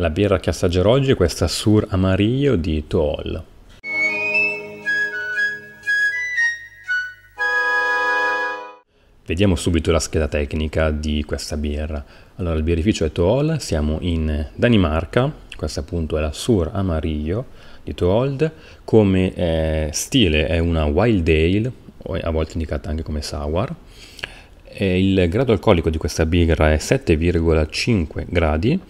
La birra che assaggerò oggi è questa Sur Amarillo di Tool. Vediamo subito la scheda tecnica di questa birra. Allora, il birrificio è Tool, siamo in Danimarca, questa appunto è la Sur Amarillo di Told, come eh, stile è una Wild Ale, a volte indicata anche come Sour. E eh, il grado alcolico di questa birra è 7,5 gradi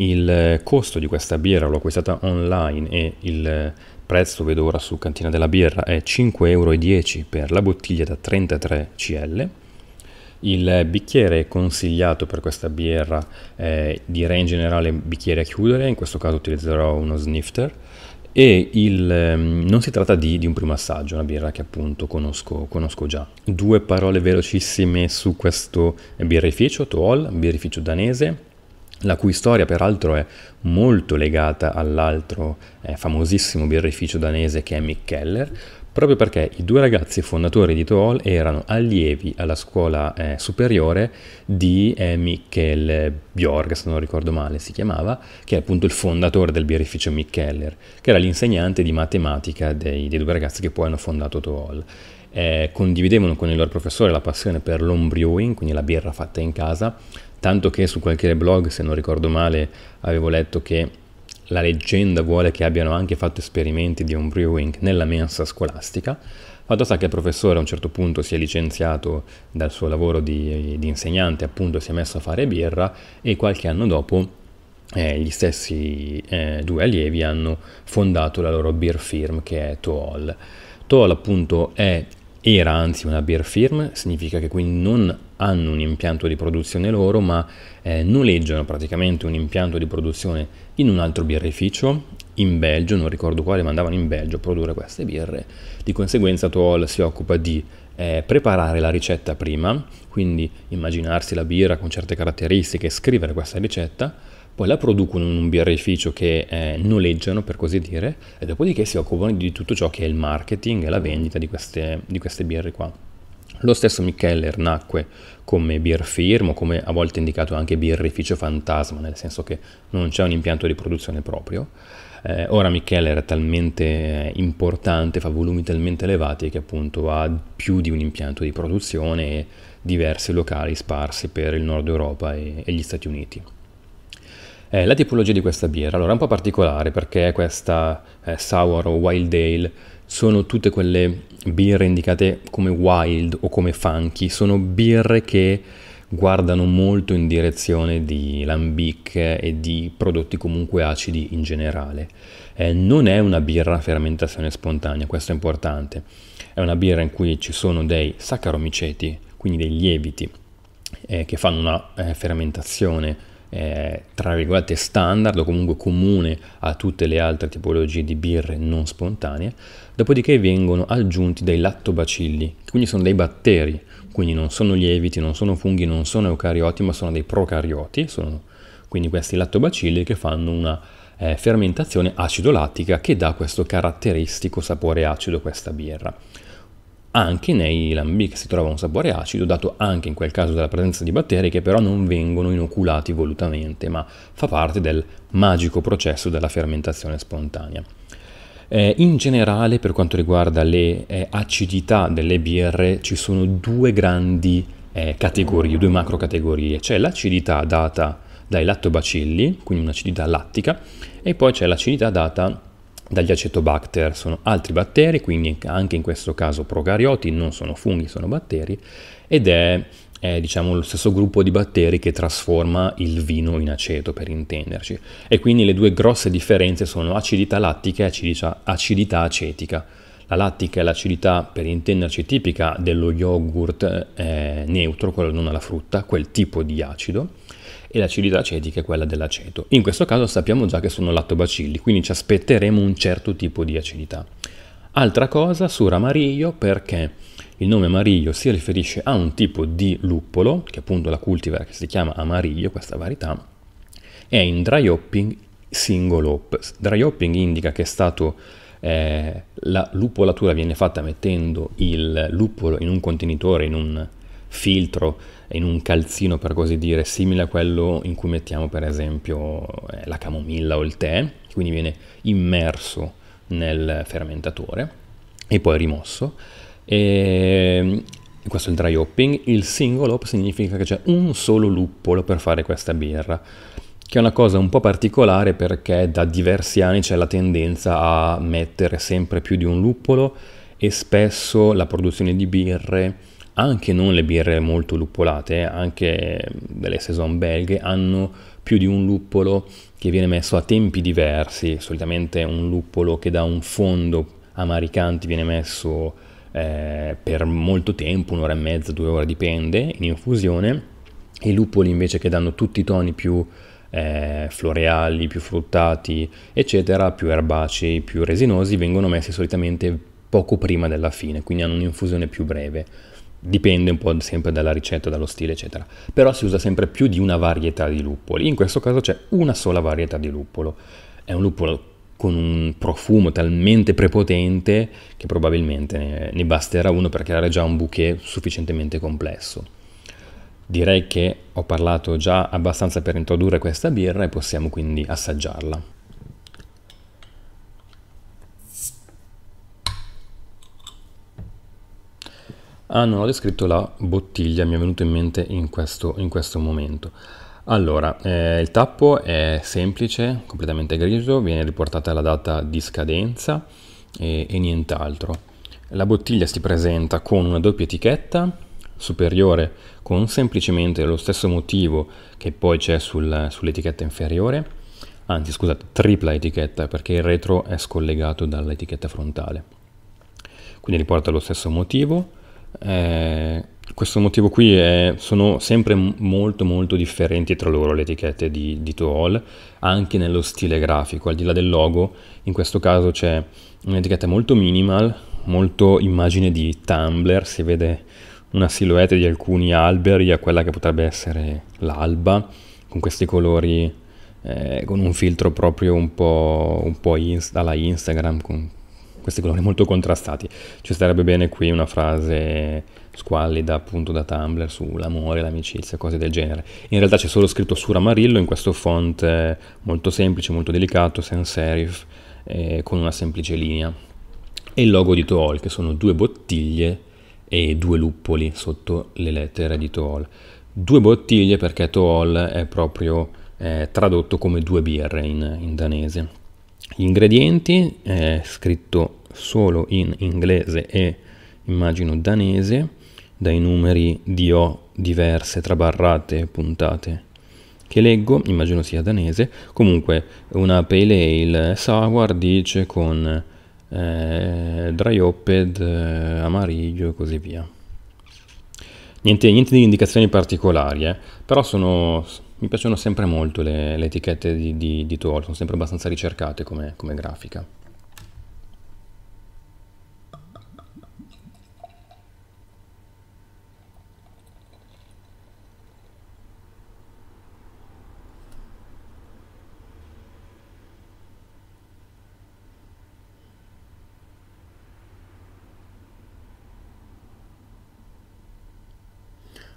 il eh, costo di questa birra l'ho acquistata online e il eh, prezzo vedo ora su cantina della birra è 5,10 euro per la bottiglia da 33 cl il eh, bicchiere consigliato per questa birra è direi in generale bicchiere a chiudere in questo caso utilizzerò uno snifter e il, ehm, non si tratta di, di, un primo assaggio, una birra che appunto conosco, conosco già. Due parole velocissime su questo birrificio, Toll, birrificio danese, la cui storia peraltro è molto legata all'altro eh, famosissimo birrificio danese che è Mick Keller, proprio perché i due ragazzi fondatori di Tool erano allievi alla scuola eh, superiore di eh, Mikkel Bjorg, se non ricordo male si chiamava, che è appunto il fondatore del birrificio Mick Keller, che era l'insegnante di matematica dei, dei due ragazzi che poi hanno fondato Tool. Eh, condividevano con il loro professore la passione per l'homebrewing, quindi la birra fatta in casa, tanto che su qualche blog, se non ricordo male, avevo letto che la leggenda vuole che abbiano anche fatto esperimenti di homebrewing nella mensa scolastica. Fatto sta che il professore a un certo punto si è licenziato dal suo lavoro di, di insegnante, appunto si è messo a fare birra e qualche anno dopo eh, gli stessi eh, due allievi hanno fondato la loro beer firm che è Tool. Tool appunto è era anzi una beer firm, significa che quindi non hanno un impianto di produzione loro, ma eh, noleggiano praticamente un impianto di produzione in un altro birrificio in Belgio, non ricordo quale, ma andavano in Belgio a produrre queste birre. Di conseguenza Tuol si occupa di eh, preparare la ricetta prima, quindi immaginarsi la birra con certe caratteristiche scrivere questa ricetta, poi la producono in un birrificio che eh, noleggiano per così dire e dopodiché si occupano di tutto ciò che è il marketing e la vendita di queste, di queste birre qua. Lo stesso Micheller nacque come beer firm o come a volte indicato anche birrificio fantasma, nel senso che non c'è un impianto di produzione proprio. Eh, ora Micheller è talmente eh, importante, fa volumi talmente elevati che appunto ha più di un impianto di produzione e diversi locali sparsi per il nord Europa e, e gli Stati Uniti. Eh, la tipologia di questa birra, allora è un po' particolare perché questa eh, Sour o Wild Ale sono tutte quelle birre indicate come wild o come funky, sono birre che guardano molto in direzione di lambic e di prodotti comunque acidi in generale. Eh, non è una birra a fermentazione spontanea, questo è importante. È una birra in cui ci sono dei saccaromiceti, quindi dei lieviti, eh, che fanno una eh, fermentazione tra virgolette standard o comunque comune a tutte le altre tipologie di birre non spontanee, dopodiché vengono aggiunti dei lattobacilli, quindi sono dei batteri, quindi non sono lieviti, non sono funghi, non sono eucarioti, ma sono dei procarioti, sono quindi questi lattobacilli che fanno una eh, fermentazione acido-lattica che dà questo caratteristico sapore acido a questa birra anche nei lambi che si trova un sapore acido, dato anche in quel caso dalla presenza di batteri che però non vengono inoculati volutamente, ma fa parte del magico processo della fermentazione spontanea. Eh, in generale, per quanto riguarda le eh, acidità delle BR, ci sono due grandi eh, categorie, due macro categorie. C'è l'acidità data dai lattobacilli, quindi un'acidità lattica, e poi c'è l'acidità data dagli acetobacter sono altri batteri, quindi anche in questo caso procarioti, non sono funghi, sono batteri, ed è, è diciamo, lo stesso gruppo di batteri che trasforma il vino in aceto, per intenderci. E quindi le due grosse differenze sono acidità lattica e acidità, acidità acetica. La lattica è l'acidità, per intenderci, tipica dello yogurt eh, neutro, quello non alla frutta, quel tipo di acido, e l'acidità acetica è quella dell'aceto. In questo caso sappiamo già che sono lattobacilli, quindi ci aspetteremo un certo tipo di acidità. Altra cosa su Ramarillo perché il nome Amarillo si riferisce a un tipo di luppolo, che è appunto la cultivar che si chiama Amarillo, questa varietà, è in dry hopping single hop. Dry hopping indica che è stato eh, la lupolatura viene fatta mettendo il luppolo in un contenitore, in un filtro in un calzino per così dire simile a quello in cui mettiamo per esempio eh, la camomilla o il tè, quindi viene immerso nel fermentatore e poi rimosso. E ehm, questo è il dry hopping, il single hop significa che c'è un solo luppolo per fare questa birra, che è una cosa un po' particolare perché da diversi anni c'è la tendenza a mettere sempre più di un luppolo e spesso la produzione di birre, anche non le birre molto luppolate, eh, anche mm, delle saison belghe, hanno più di un luppolo che viene messo a tempi diversi, solitamente un luppolo che da un fondo amaricante viene messo eh, per molto tempo, un'ora e mezza, due ore dipende, in infusione, i luppoli invece che danno tutti i toni più eh, floreali, più fruttati, eccetera, più erbacei, più resinosi, vengono messi solitamente poco prima della fine, quindi hanno un'infusione più breve. Dipende un po' sempre dalla ricetta, dallo stile, eccetera. Però si usa sempre più di una varietà di luppoli. In questo caso c'è una sola varietà di luppolo. È un luppolo con un profumo talmente prepotente che probabilmente ne, ne basterà uno per creare già un bouquet sufficientemente complesso. Direi che ho parlato già abbastanza per introdurre questa birra e possiamo quindi assaggiarla. ah, non ho descritto la bottiglia, mi è venuto in mente in questo, in questo momento. Allora, eh, il tappo è semplice, completamente grigio, viene riportata la data di scadenza e, e nient'altro. La bottiglia si presenta con una doppia etichetta superiore con semplicemente lo stesso motivo che poi c'è sul, sull'etichetta inferiore, anzi scusate, tripla etichetta perché il retro è scollegato dall'etichetta frontale. Quindi riporta lo stesso motivo, eh, questo motivo qui è, sono sempre molto molto differenti tra loro le etichette di, di Tool, anche nello stile grafico, al di là del logo, in questo caso c'è un'etichetta molto minimal, molto immagine di Tumblr, si vede una silhouette di alcuni alberi a quella che potrebbe essere l'alba, con questi colori, eh, con un filtro proprio un po', un po inst- alla Instagram, con questi colori molto contrastati. Ci starebbe bene qui una frase squallida appunto da Tumblr sull'amore, l'amicizia, cose del genere. In realtà c'è solo scritto su Ramarillo in questo font eh, molto semplice, molto delicato, sans serif, eh, con una semplice linea. E il logo di Tool, che sono due bottiglie e due luppoli sotto le lettere di Tool. Due bottiglie perché Tool è proprio eh, tradotto come due birre in, in danese. Gli ingredienti, eh, scritto solo in inglese e immagino danese, dai numeri di O diverse tra barrate e puntate che leggo, immagino sia danese, comunque una pale ale eh, sour dice con eh, dry hopped, eh, amarillo e così via. Niente, niente di indicazioni particolari, eh, però sono, mi piacciono sempre molto le, le etichette di, di, di Tor, sono sempre abbastanza ricercate come, come grafica.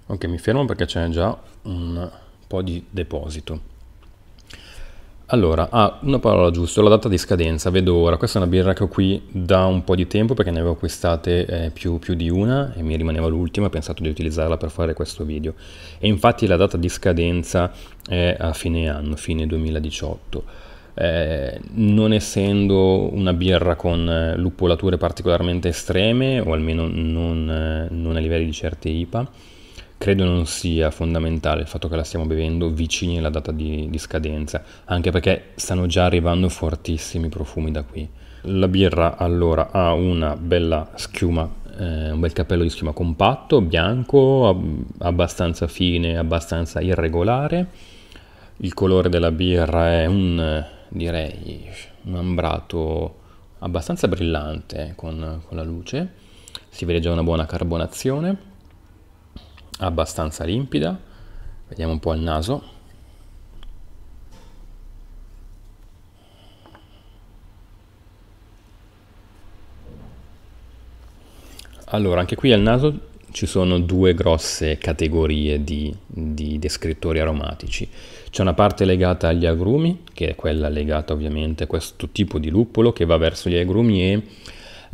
ok mi fermo perché c'è già un po' di deposito allora, ah, una parola giusta, la data di scadenza, vedo ora, questa è una birra che ho qui da un po' di tempo perché ne avevo acquistate eh, più, più, di una e mi rimaneva l'ultima, ho pensato di utilizzarla per fare questo video. E infatti la data di scadenza è a fine anno, fine 2018. Eh, non essendo una birra con eh, particolarmente estreme, o almeno non, eh, non a livelli di certe IPA, credo non sia fondamentale il fatto che la stiamo bevendo vicini alla data di, di scadenza, anche perché stanno già arrivando fortissimi profumi da qui. La birra allora ha una bella schiuma, eh, un bel cappello di schiuma compatto, bianco, abbastanza fine, abbastanza irregolare. Il colore della birra è un, direi, un ambrato abbastanza brillante eh, con, con la luce. Si vede già una buona carbonazione abbastanza limpida, vediamo un po' il naso. Allora, anche qui al naso ci sono due grosse categorie di, di descrittori aromatici. C'è una parte legata agli agrumi, che è quella legata ovviamente a questo tipo di luppolo che va verso gli agrumi e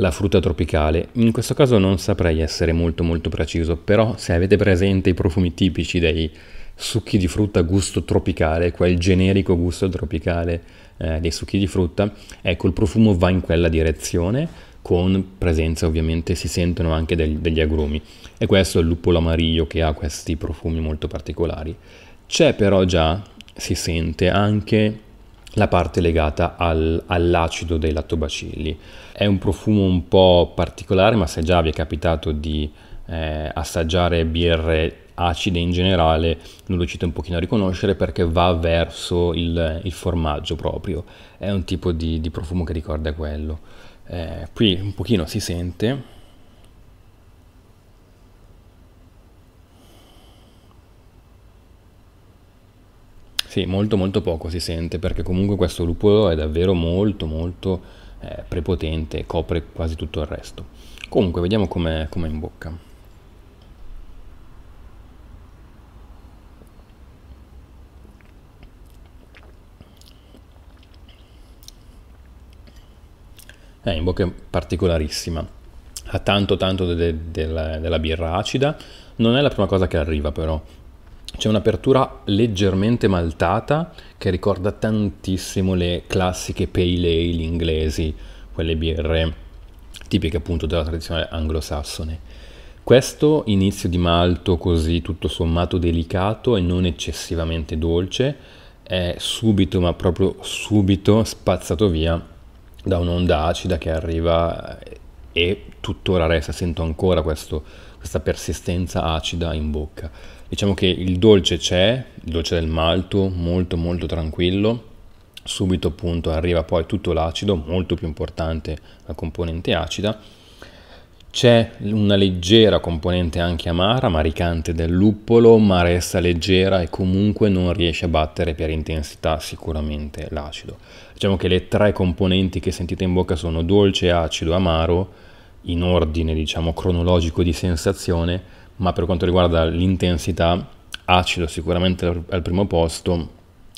la frutta tropicale. In questo caso non saprei essere molto molto preciso, però se avete presente i profumi tipici dei succhi di frutta gusto tropicale, quel generico gusto tropicale eh, dei succhi di frutta, ecco il profumo va in quella direzione con presenza ovviamente si sentono anche degli, degli agrumi e questo è il luppolo amarillo che ha questi profumi molto particolari. C'è però già, si sente anche la parte legata al, all'acido dei lattobacilli. È un profumo un po' particolare, ma se già vi è capitato di eh, assaggiare birre acide in generale, non riuscite un pochino a riconoscere perché va verso il, il formaggio proprio. È un tipo di, di profumo che ricorda quello. Eh, qui un pochino si sente, Sì, molto molto poco si sente perché comunque questo lupo è davvero molto molto eh, prepotente, copre quasi tutto il resto. Comunque vediamo com'è, com'è eh, in bocca. È in bocca particolarissima, ha tanto tanto de- de- de- della birra acida, non è la prima cosa che arriva però, c'è un'apertura leggermente maltata che ricorda tantissimo le classiche pale ale inglesi, quelle birre tipiche appunto della tradizione anglosassone. Questo inizio di malto così tutto sommato delicato e non eccessivamente dolce è subito, ma proprio subito, spazzato via da un'onda acida che arriva e tuttora resta, sento ancora questo, questa persistenza acida in bocca. Diciamo che il dolce c'è, il dolce del malto, molto molto tranquillo, subito appunto arriva poi tutto l'acido, molto più importante la componente acida, c'è una leggera componente anche amara, maricante del luppolo, ma resta leggera e comunque non riesce a battere per intensità sicuramente l'acido. Diciamo che le tre componenti che sentite in bocca sono dolce, acido, amaro, in ordine diciamo cronologico di sensazione, ma per quanto riguarda l'intensità, acido sicuramente al primo posto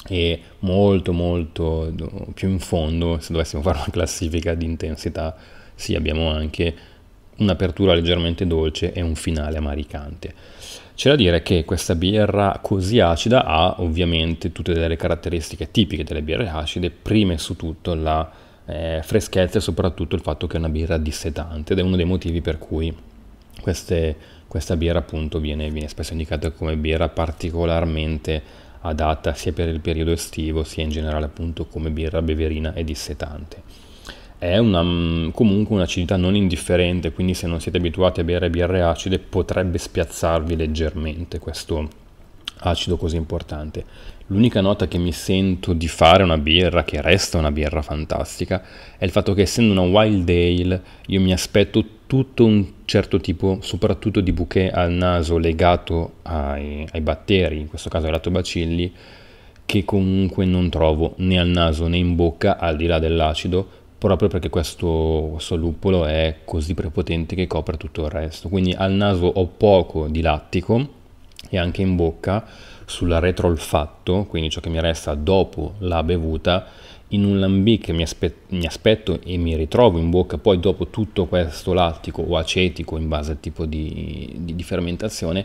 e molto molto più in fondo, se dovessimo fare una classifica di intensità, sì abbiamo anche un'apertura leggermente dolce e un finale amaricante. C'è da dire che questa birra così acida ha ovviamente tutte delle caratteristiche tipiche delle birre acide, prime su tutto la eh, freschezza e soprattutto il fatto che è una birra dissetante ed è uno dei motivi per cui queste, questa birra appunto viene, viene spesso indicata come birra particolarmente adatta sia per il periodo estivo sia in generale appunto come birra beverina e dissetante è una, mm, comunque un'acidità non indifferente, quindi se non siete abituati a bere birre acide potrebbe spiazzarvi leggermente questo acido così importante. L'unica nota che mi sento di fare una birra, che resta una birra fantastica, è il fatto che essendo una wild ale io mi aspetto tutto un certo tipo, soprattutto di bouquet al naso legato ai, ai batteri, in questo caso ai lattobacilli, che comunque non trovo né al naso né in bocca, al di là dell'acido, proprio perché questo, questo luppolo è così prepotente che copre tutto il resto. Quindi al naso ho poco di lattico e anche in bocca sulla retroolfatto, quindi ciò che mi resta dopo la bevuta, in un lambì che mi, aspe- mi, aspetto e mi ritrovo in bocca poi dopo tutto questo lattico o acetico in base al tipo di, di, di fermentazione,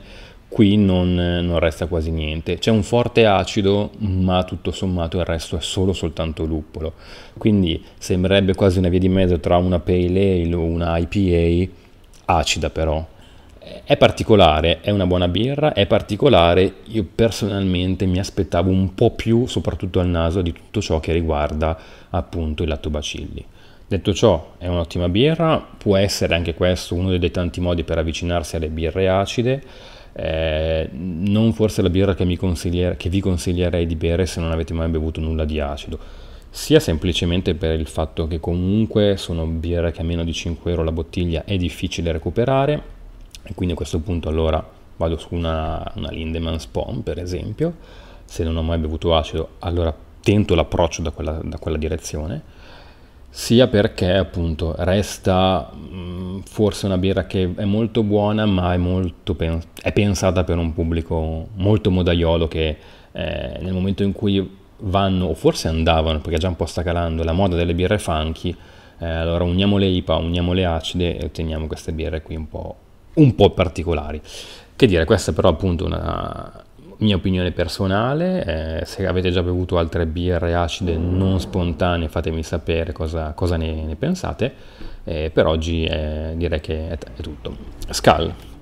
qui non, non, resta quasi niente. C'è un forte acido, ma tutto sommato il resto è solo soltanto luppolo. Quindi sembrerebbe quasi una via di mezzo tra una pale ale o una IPA, acida però. È particolare, è una buona birra, è particolare, io personalmente mi aspettavo un po' più, soprattutto al naso, di tutto ciò che riguarda appunto i lattobacilli. Detto ciò, è un'ottima birra, può essere anche questo uno dei tanti modi per avvicinarsi alle birre acide, eh, non forse la birra che, consigliere, che vi consiglierei di bere se non avete mai bevuto nulla di acido, sia semplicemente per il fatto che comunque sono birre che a meno di 5 euro la bottiglia è difficile recuperare, e quindi a questo punto allora vado su una, una Lindemann Spawn per esempio, se non ho mai bevuto acido allora tento l'approccio da quella, da quella direzione sia perché appunto resta mh, mm, forse una birra che è molto buona ma è, molto pen- è pensata per un pubblico molto modaiolo che eh, nel momento in cui vanno o forse andavano perché già un po' sta calando la moda delle birre funky eh, allora uniamo le IPA, uniamo le acide e otteniamo queste birre qui un po', un po particolari che dire questa è però appunto una, mia opinione personale, eh, se avete già bevuto altre birre acide non spontanee fatemi sapere cosa, cosa ne, ne, pensate, eh, per oggi eh, direi che è, t- è tutto. Scal,